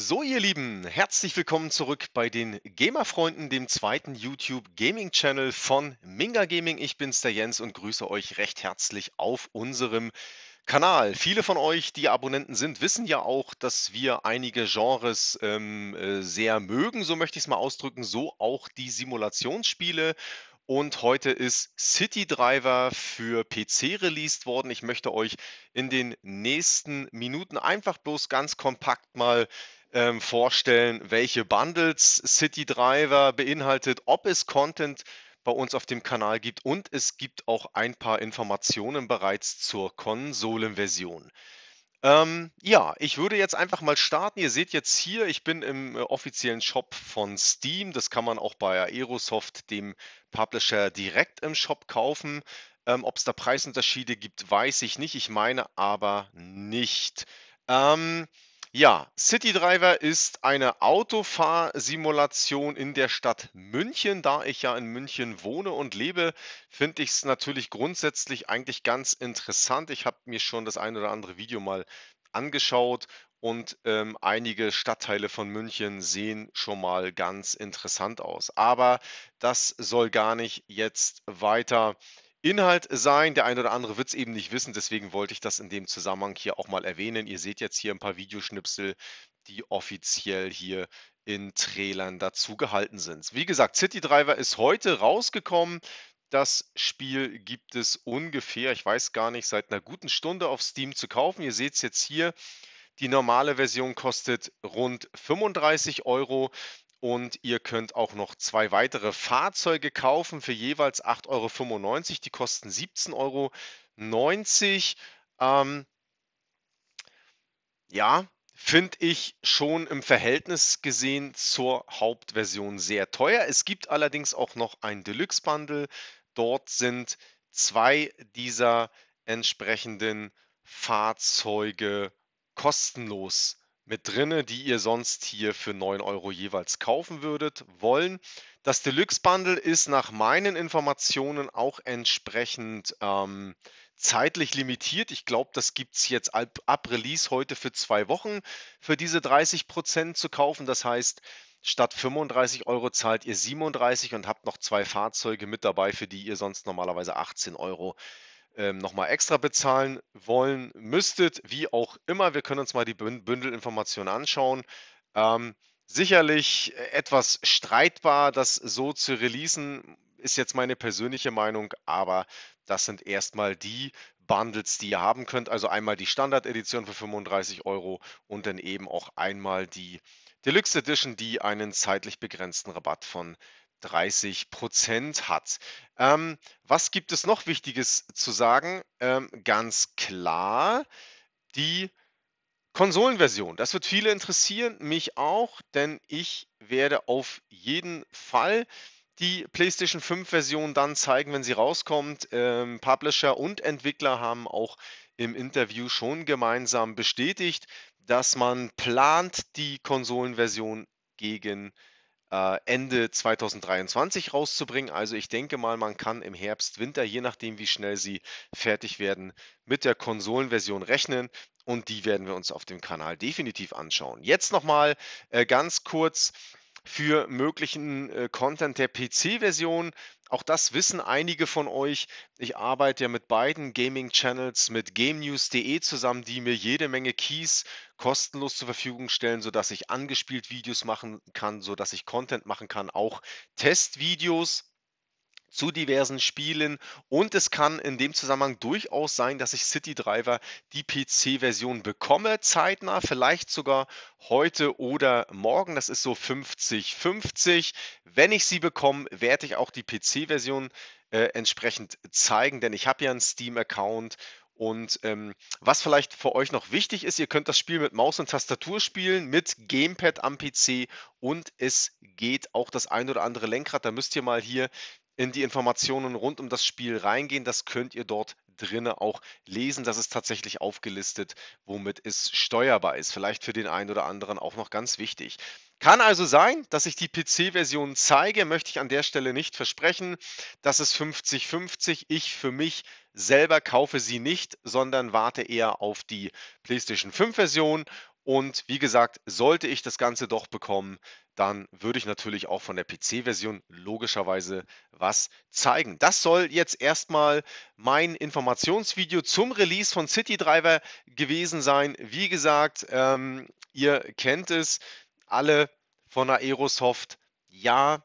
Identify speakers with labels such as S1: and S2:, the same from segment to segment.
S1: So, ihr Lieben, herzlich willkommen zurück bei den Gamer-Freunden, dem zweiten YouTube Gaming Channel von Minga Gaming. Ich bin's, der Jens, und grüße euch recht herzlich auf unserem Kanal. Viele von euch, die Abonnenten sind, wissen ja auch, dass wir einige Genres ähm, äh, sehr mögen, so möchte ich es mal ausdrücken, so auch die Simulationsspiele. Und heute ist City Driver für PC released worden. Ich möchte euch in den nächsten Minuten einfach bloß ganz kompakt mal ähm, vorstellen, welche Bundles City Driver beinhaltet, ob es Content bei uns auf dem Kanal gibt und es gibt auch ein paar Informationen bereits zur Konsolenversion. Ähm, ja, ich würde jetzt einfach mal starten. Ihr seht jetzt hier, ich bin im äh, offiziellen Shop von Steam. Das kann man auch bei Aerosoft, dem Publisher, direkt im Shop kaufen. Ähm, Ob es da Preisunterschiede gibt, weiß ich nicht. Ich meine aber nicht. Ähm, ja, City Driver ist eine Autofahrsimulation in der Stadt München. Da ich ja in München wohne und lebe, finde ich es natürlich grundsätzlich eigentlich ganz interessant. Ich habe mir schon das ein oder andere Video mal angeschaut und ähm, einige Stadtteile von München sehen schon mal ganz interessant aus. Aber das soll gar nicht jetzt weiter äh, Inhalt sein. Der eine oder andere wird es eben nicht wissen, deswegen wollte ich das in dem Zusammenhang hier auch mal erwähnen. Ihr seht jetzt hier ein paar Videoschnipsel, die offiziell hier in Trailern dazu gehalten sind. Wie gesagt, City Driver ist heute rausgekommen. Das Spiel gibt es ungefähr, ich weiß gar nicht, seit einer guten Stunde auf Steam zu kaufen. Ihr seht es jetzt hier. Die normale Version kostet rund 35 Euro. Und ihr könnt auch noch zwei weitere Fahrzeuge kaufen für jeweils 8,95 Euro. Die kosten 17,90 Euro. Ähm, ja, finde ich schon im Verhältnis gesehen zur Hauptversion sehr teuer. Es gibt allerdings auch noch ein Deluxe-Bundle. Dort sind zwei dieser entsprechenden Fahrzeuge kostenlos mit drinne, die ihr sonst hier für 9 Euro jeweils kaufen würdet, wollen. Das Deluxe Bundle ist nach meinen Informationen auch entsprechend ähm, zeitlich limitiert. Ich glaube, das gibt es jetzt ab, ab, Release heute für zwei Wochen für diese 30 Prozent zu kaufen. Das heißt, statt 35 Euro zahlt ihr 37 und habt noch zwei Fahrzeuge mit dabei, für die ihr sonst normalerweise 18 Euro zahlt. Ähm, nochmal extra bezahlen wollen müsstet, wie auch immer. Wir können uns mal die Bündelinformationen anschauen. Ähm, sicherlich äh, etwas streitbar, das so zu releasen, ist jetzt meine persönliche Meinung, aber das sind erstmal die Bundles, die ihr haben könnt. Also einmal die Standard-Edition für 35 Euro und dann eben auch einmal die Deluxe Edition, die einen zeitlich begrenzten Rabatt von 30% Prozent hat. Ähm, was gibt es noch Wichtiges zu sagen? Ähm, ganz klar, die Konsolenversion. Das wird viele interessieren, mich auch, denn ich werde auf jeden Fall die PlayStation 5-Version dann zeigen, wenn sie rauskommt. Ähm, Publisher und Entwickler haben auch im Interview schon gemeinsam bestätigt, dass man plant, die Konsolenversion gegen die äh, Ende 2023 rauszubringen. Also ich denke mal, man kann im Herbst, Winter, je nachdem, wie schnell sie fertig werden, mit der Konsolenversion rechnen. Und die werden wir uns auf dem Kanal definitiv anschauen. Jetzt nochmal äh, ganz kurz für möglichen äh, Content der PC-Version. Auch das wissen einige von euch. Ich arbeite ja mit beiden Gaming-Channels, mit GameNews.de zusammen, die mir jede Menge Keys kostenlos zur Verfügung stellen, sodass ich angespielt Videos machen kann, sodass ich Content machen kann, auch Testvideos zu diversen Spielen und es kann in dem Zusammenhang durchaus sein, dass ich City Driver die PC-Version bekomme, zeitnah, vielleicht sogar heute oder morgen. Das ist so 50-50. Wenn ich sie bekomme, werde ich auch die PC-Version äh, entsprechend zeigen, denn ich habe ja einen Steam-Account und ähm, was vielleicht für euch noch wichtig ist, ihr könnt das Spiel mit Maus und Tastatur spielen, mit Gamepad am PC und es geht auch das ein oder andere Lenkrad. Da müsst ihr mal hier in die Informationen rund um das Spiel reingehen. Das könnt ihr dort drinne auch lesen. Das ist tatsächlich aufgelistet, womit es steuerbar ist. Vielleicht für den einen oder anderen auch noch ganz wichtig. Kann also sein, dass ich die PC-Version zeige, möchte ich an der Stelle nicht versprechen. Das ist 50-50. Ich für mich selber kaufe sie nicht, sondern warte eher auf die PlayStation 5-Version und wie gesagt, sollte ich das Ganze doch bekommen, dann würde ich natürlich auch von der PC-Version logischerweise was zeigen. Das soll jetzt erstmal mein Informationsvideo zum Release von City Driver gewesen sein. Wie gesagt, ähm, ihr kennt es alle von Aerosoft. Ja,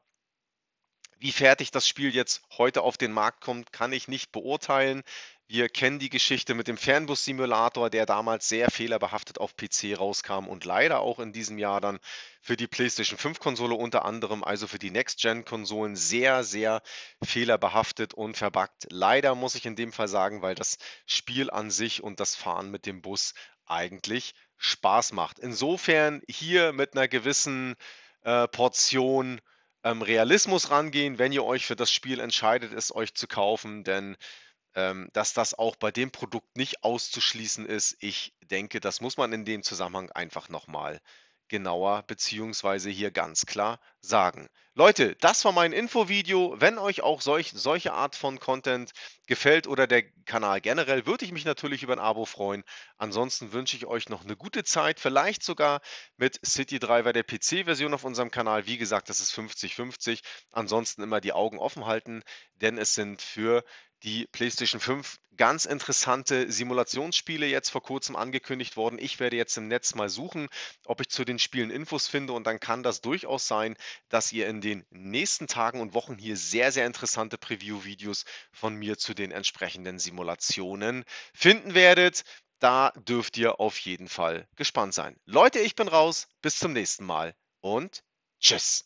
S1: wie fertig das Spiel jetzt heute auf den Markt kommt, kann ich nicht beurteilen. Wir kennen die Geschichte mit dem Fernbus-Simulator, der damals sehr fehlerbehaftet auf PC rauskam und leider auch in diesem Jahr dann für die PlayStation 5-Konsole unter anderem, also für die Next-Gen-Konsolen, sehr, sehr fehlerbehaftet und verbuggt. Leider muss ich in dem Fall sagen, weil das Spiel an sich und das Fahren mit dem Bus eigentlich Spaß macht. Insofern hier mit einer gewissen äh, Portion ähm, Realismus rangehen, wenn ihr euch für das Spiel entscheidet, es euch zu kaufen, denn ähm, dass das auch bei dem Produkt nicht auszuschließen ist. Ich denke, das muss man in dem Zusammenhang einfach nochmal genauer beziehungsweise hier ganz klar sagen. Leute, das war mein Infovideo. Wenn euch auch solch, solche Art von Content gefällt oder der Kanal generell, würde ich mich natürlich über ein Abo freuen. Ansonsten wünsche ich euch noch eine gute Zeit, vielleicht sogar mit City Driver der PC-Version auf unserem Kanal. Wie gesagt, das ist 50-50. Ansonsten immer die Augen offen halten, denn es sind für die PlayStation 5 ganz interessante Simulationsspiele jetzt vor kurzem angekündigt worden. Ich werde jetzt im Netz mal suchen, ob ich zu den Spielen Infos finde und dann kann das durchaus sein, dass ihr in den nächsten Tagen und Wochen hier sehr, sehr interessante Preview-Videos von mir zu den entsprechenden Simulationen finden werdet. Da dürft ihr auf jeden Fall gespannt sein. Leute, ich bin raus. Bis zum nächsten Mal und tschüss.